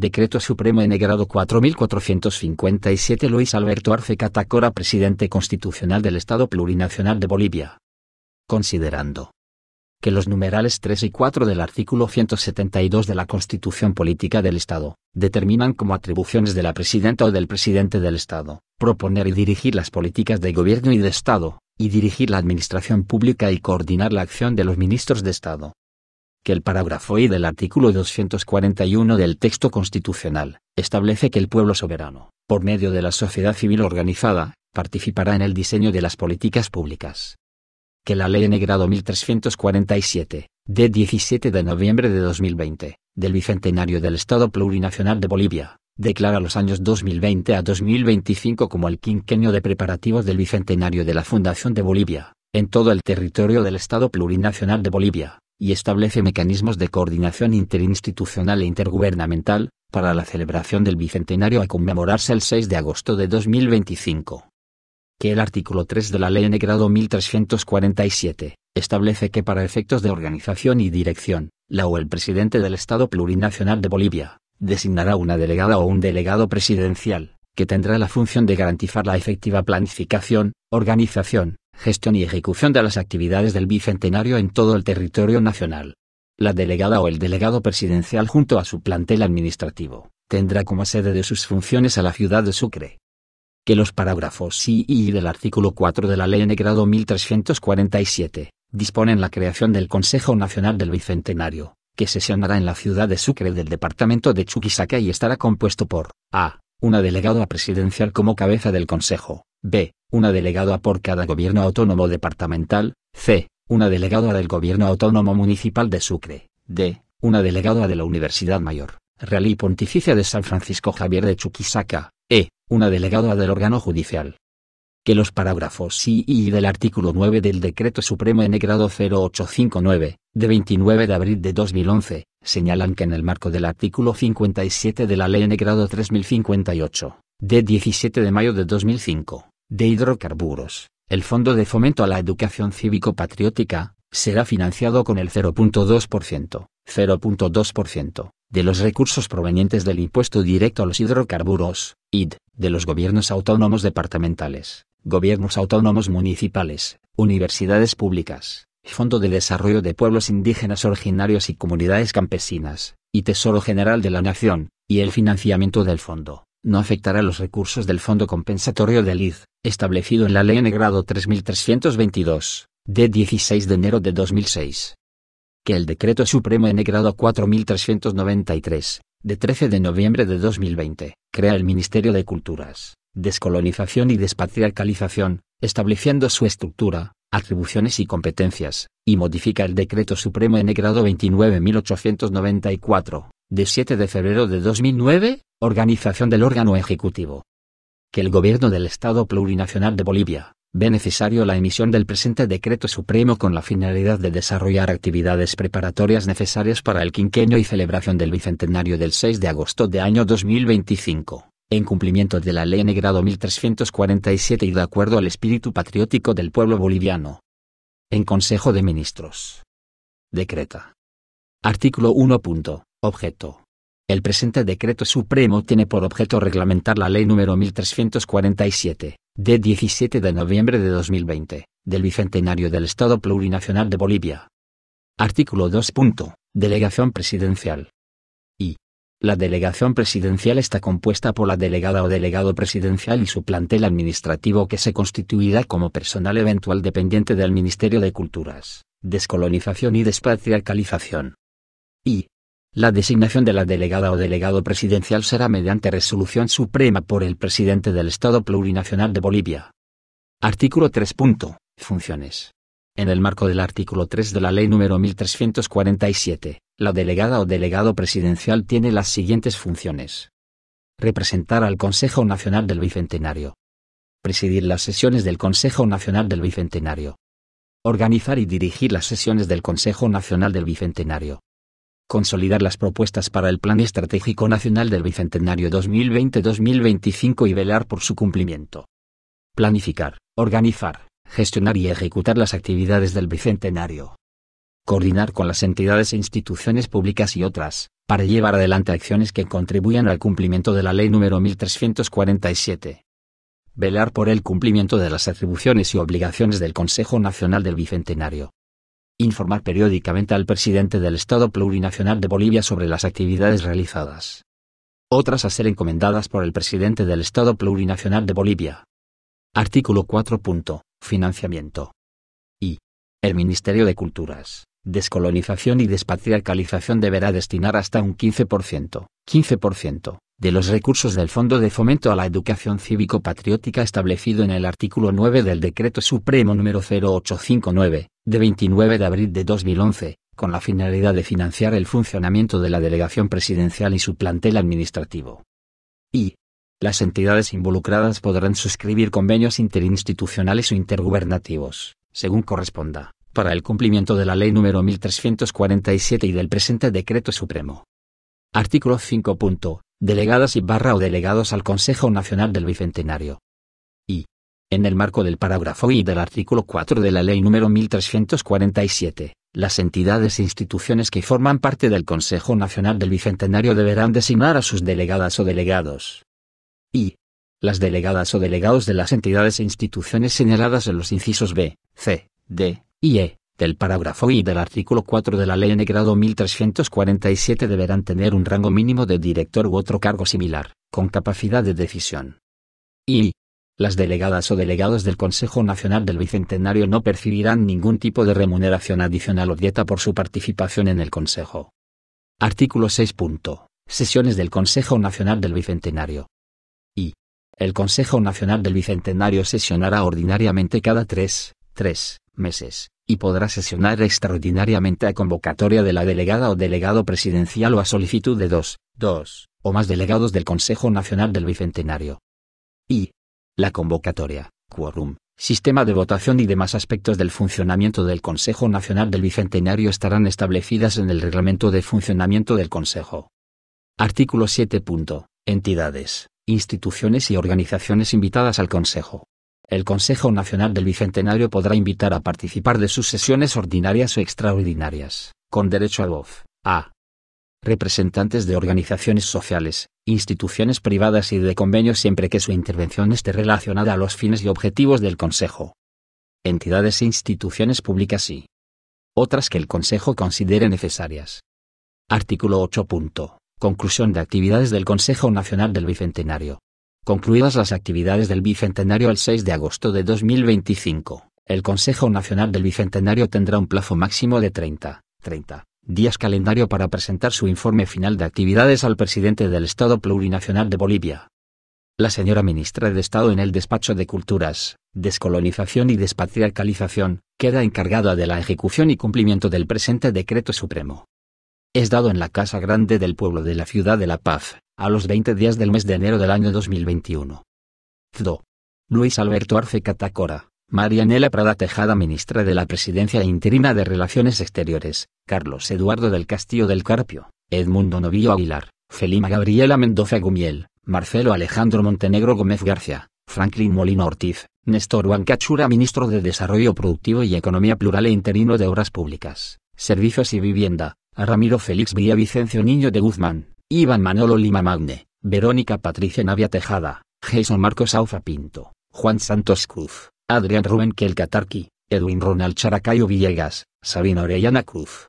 Decreto Supremo en 4457 Luis Alberto Arce Catacora Presidente Constitucional del Estado Plurinacional de Bolivia. Considerando que los numerales 3 y 4 del artículo 172 de la Constitución Política del Estado, determinan como atribuciones de la Presidenta o del Presidente del Estado, proponer y dirigir las políticas de gobierno y de Estado, y dirigir la administración pública y coordinar la acción de los ministros de Estado, que el parágrafo I del artículo 241 del texto constitucional, establece que el pueblo soberano, por medio de la sociedad civil organizada, participará en el diseño de las políticas públicas. Que la Ley negrado 1347, de 17 de noviembre de 2020, del Bicentenario del Estado Plurinacional de Bolivia, declara los años 2020 a 2025 como el quinquenio de preparativos del Bicentenario de la Fundación de Bolivia, en todo el territorio del Estado Plurinacional de Bolivia, y establece mecanismos de coordinación interinstitucional e intergubernamental, para la celebración del Bicentenario a conmemorarse el 6 de agosto de 2025. Que el artículo 3 de la Ley negrado 1347, establece que para efectos de organización y dirección, la o el presidente del Estado Plurinacional de Bolivia, designará una delegada o un delegado presidencial, que tendrá la función de garantizar la efectiva planificación, organización, gestión y ejecución de las actividades del Bicentenario en todo el territorio nacional. La delegada o el delegado presidencial junto a su plantel administrativo, tendrá como sede de sus funciones a la ciudad de Sucre. Que los parágrafos sí y del artículo 4 de la Ley negrado 1347, disponen la creación del Consejo Nacional del Bicentenario, que sesionará en la ciudad de Sucre del departamento de Chuquisaca y estará compuesto por a. una delegada presidencial como cabeza del Consejo, b una delegada por cada gobierno autónomo departamental, c. una delegada del gobierno autónomo municipal de Sucre, d. una delegada de la Universidad Mayor, Real y Pontificia de San Francisco Javier de Chuquisaca, e. una delegada del órgano judicial. Que los parágrafos sí y, del artículo 9 del Decreto Supremo en grado 0859, de 29 de abril de 2011, señalan que en el marco del artículo 57 de la Ley N grado 3058, de 17 de mayo de 2005, de hidrocarburos. El Fondo de Fomento a la Educación Cívico-Patriótica será financiado con el 0.2%, 0.2% de los recursos provenientes del impuesto directo a los hidrocarburos, ID, de los gobiernos autónomos departamentales, gobiernos autónomos municipales, universidades públicas, Fondo de Desarrollo de Pueblos Indígenas Originarios y Comunidades Campesinas, y Tesoro General de la Nación, y el financiamiento del fondo no afectará los recursos del Fondo Compensatorio del ID, establecido en la Ley N. 3322, de 16 de enero de 2006. Que el Decreto Supremo N. grado 4393, de 13 de noviembre de 2020, crea el Ministerio de Culturas, Descolonización y Despatriarcalización, estableciendo su estructura, atribuciones y competencias, y modifica el Decreto Supremo N. grado 29894, de 7 de febrero de 2009, Organización del órgano ejecutivo. Que el gobierno del Estado Plurinacional de Bolivia ve necesario la emisión del presente decreto supremo con la finalidad de desarrollar actividades preparatorias necesarias para el quinquenio y celebración del bicentenario del 6 de agosto de año 2025, en cumplimiento de la Ley negrado 1347 y de acuerdo al espíritu patriótico del pueblo boliviano. En Consejo de Ministros. Decreta. Artículo 1. Objeto. El presente decreto supremo tiene por objeto reglamentar la Ley número 1347, de 17 de noviembre de 2020, del Bicentenario del Estado Plurinacional de Bolivia. Artículo 2. Delegación presidencial. y. La delegación presidencial está compuesta por la delegada o delegado presidencial y su plantel administrativo que se constituirá como personal eventual dependiente del Ministerio de Culturas, Descolonización y Despatriarcalización. y. La designación de la delegada o delegado presidencial será mediante resolución suprema por el presidente del Estado Plurinacional de Bolivia. Artículo 3. Funciones. En el marco del artículo 3 de la Ley número 1347, la delegada o delegado presidencial tiene las siguientes funciones. Representar al Consejo Nacional del Bicentenario. Presidir las sesiones del Consejo Nacional del Bicentenario. Organizar y dirigir las sesiones del Consejo Nacional del Bicentenario consolidar las propuestas para el Plan Estratégico Nacional del Bicentenario 2020-2025 y velar por su cumplimiento. Planificar, organizar, gestionar y ejecutar las actividades del Bicentenario. Coordinar con las entidades e instituciones públicas y otras, para llevar adelante acciones que contribuyan al cumplimiento de la Ley número 1347. Velar por el cumplimiento de las atribuciones y obligaciones del Consejo Nacional del Bicentenario informar periódicamente al presidente del Estado Plurinacional de Bolivia sobre las actividades realizadas. Otras a ser encomendadas por el presidente del Estado Plurinacional de Bolivia. Artículo 4. Financiamiento. Y. El Ministerio de Culturas descolonización y despatriarcalización deberá destinar hasta un 15%, 15% de los recursos del Fondo de Fomento a la Educación Cívico-Patriótica establecido en el artículo 9 del Decreto Supremo número 0859, de 29 de abril de 2011, con la finalidad de financiar el funcionamiento de la delegación presidencial y su plantel administrativo. Y. Las entidades involucradas podrán suscribir convenios interinstitucionales o intergubernativos, según corresponda para el cumplimiento de la Ley número 1347 y del presente Decreto Supremo. Artículo 5. Delegadas y barra o delegados al Consejo Nacional del Bicentenario. Y. En el marco del parágrafo y del artículo 4 de la Ley número 1347, las entidades e instituciones que forman parte del Consejo Nacional del Bicentenario deberán designar a sus delegadas o delegados. Y. Las delegadas o delegados de las entidades e instituciones señaladas en los incisos B, C, D, y e, del parágrafo y del artículo 4 de la Ley N. grado 1347 deberán tener un rango mínimo de director u otro cargo similar, con capacidad de decisión. Y las delegadas o delegados del Consejo Nacional del Bicentenario no percibirán ningún tipo de remuneración adicional o dieta por su participación en el Consejo. Artículo 6. Sesiones del Consejo Nacional del Bicentenario. Y. El Consejo Nacional del Bicentenario sesionará ordinariamente cada tres, tres meses, y podrá sesionar extraordinariamente a convocatoria de la delegada o delegado presidencial o a solicitud de dos, dos, o más delegados del Consejo Nacional del Bicentenario. Y. La convocatoria, quórum, sistema de votación y demás aspectos del funcionamiento del Consejo Nacional del Bicentenario estarán establecidas en el Reglamento de Funcionamiento del Consejo. Artículo 7. Entidades, instituciones y organizaciones invitadas al Consejo el Consejo Nacional del Bicentenario podrá invitar a participar de sus sesiones ordinarias o extraordinarias, con derecho a voz, a representantes de organizaciones sociales, instituciones privadas y de convenios siempre que su intervención esté relacionada a los fines y objetivos del Consejo. Entidades e instituciones públicas y otras que el Consejo considere necesarias. Artículo 8. Conclusión de actividades del Consejo Nacional del Bicentenario. Concluidas las actividades del Bicentenario el 6 de agosto de 2025, el Consejo Nacional del Bicentenario tendrá un plazo máximo de 30, 30 días calendario para presentar su informe final de actividades al presidente del Estado Plurinacional de Bolivia. La señora ministra de Estado en el despacho de Culturas, Descolonización y Despatriarcalización, queda encargada de la ejecución y cumplimiento del presente decreto supremo. Es dado en la Casa Grande del Pueblo de la Ciudad de La Paz, a los 20 días del mes de enero del año 2021. 2 Luis Alberto Arce Catacora, Marianela Prada Tejada Ministra de la Presidencia Interina de Relaciones Exteriores, Carlos Eduardo del Castillo del Carpio, Edmundo Novillo Aguilar, Felima Gabriela Mendoza Gumiel, Marcelo Alejandro Montenegro Gómez García, Franklin Molino Ortiz, Néstor Cachura Ministro de Desarrollo Productivo y Economía Plural e Interino de Obras Públicas, Servicios y Vivienda, Ramiro Félix Villavicencio Niño de Guzmán, Iván Manolo Lima Magne, Verónica Patricia Navia Tejada, Jason Marcos Aufa Pinto, Juan Santos Cruz, Adrián Rubén Kelkatarki, Edwin Ronald Characayo Villegas, Sabina Orellana Cruz,